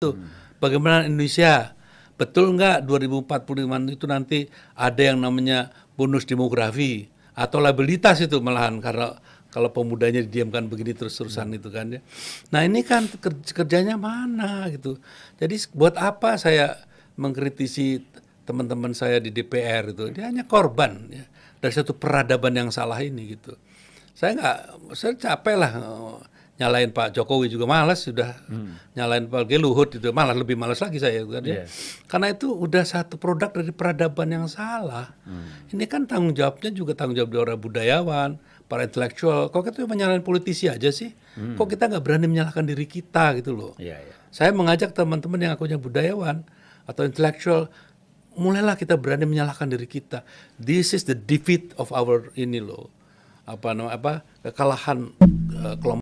itu hmm. bagaimana Indonesia? Betul nggak 2045 itu nanti ada yang namanya bonus demografi atau labilitas itu malahan karena kalau pemudanya didiamkan begini terus-terusan hmm. itu kan ya. Nah ini kan kerjanya mana gitu. Jadi buat apa saya mengkritisi teman-teman saya di DPR itu? Dia hanya korban ya, dari satu peradaban yang salah ini gitu. Saya nggak, saya capek lah eh, nyalain Pak Jokowi juga malas sudah hmm. nyalain Pak G. Luhut itu malah lebih malas lagi saya kan ya. yeah. Karena itu udah satu produk dari peradaban yang salah. Hmm. Ini kan tanggung jawabnya juga tanggung jawab dari orang budayawan, para intelektual. Kok kita nyalain politisi aja sih? Hmm. Kok kita nggak berani menyalahkan diri kita gitu loh. Yeah, yeah. Saya mengajak teman-teman yang akunya budayawan atau intelektual mulailah kita berani menyalahkan diri kita. This is the defeat of our ini loh. Apa nama apa kekalahan uh, kelompok